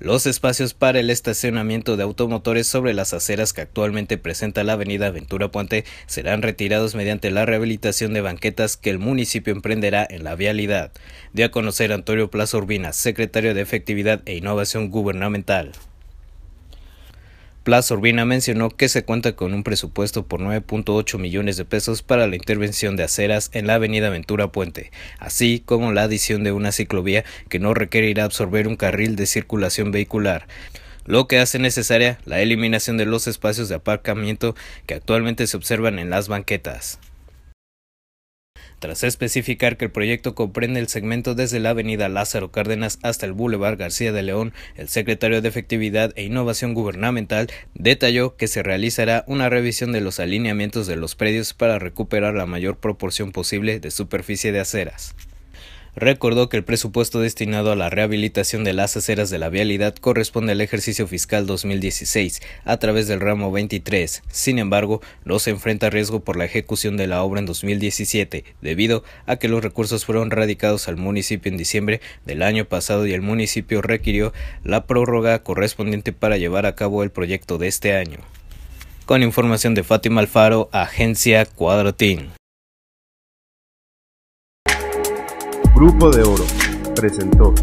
los espacios para el estacionamiento de automotores sobre las aceras que actualmente presenta la avenida Ventura Puente serán retirados mediante la rehabilitación de banquetas que el municipio emprenderá en la vialidad, dio a conocer Antonio Plaza Urbina, secretario de Efectividad e Innovación Gubernamental. Plaza Urbina mencionó que se cuenta con un presupuesto por 9.8 millones de pesos para la intervención de aceras en la avenida Ventura Puente, así como la adición de una ciclovía que no requerirá absorber un carril de circulación vehicular lo que hace necesaria la eliminación de los espacios de aparcamiento que actualmente se observan en las banquetas tras especificar que el proyecto comprende el segmento desde la avenida Lázaro Cárdenas hasta el Boulevard García de León, el secretario de Efectividad e Innovación Gubernamental detalló que se realizará una revisión de los alineamientos de los predios para recuperar la mayor proporción posible de superficie de aceras recordó que el presupuesto destinado a la rehabilitación de las aceras de la vialidad corresponde al ejercicio fiscal 2016 a través del ramo 23. Sin embargo, no se enfrenta riesgo por la ejecución de la obra en 2017, debido a que los recursos fueron radicados al municipio en diciembre del año pasado y el municipio requirió la prórroga correspondiente para llevar a cabo el proyecto de este año. Con información de Fátima Alfaro, Agencia Cuadratín. Grupo de Oro presentó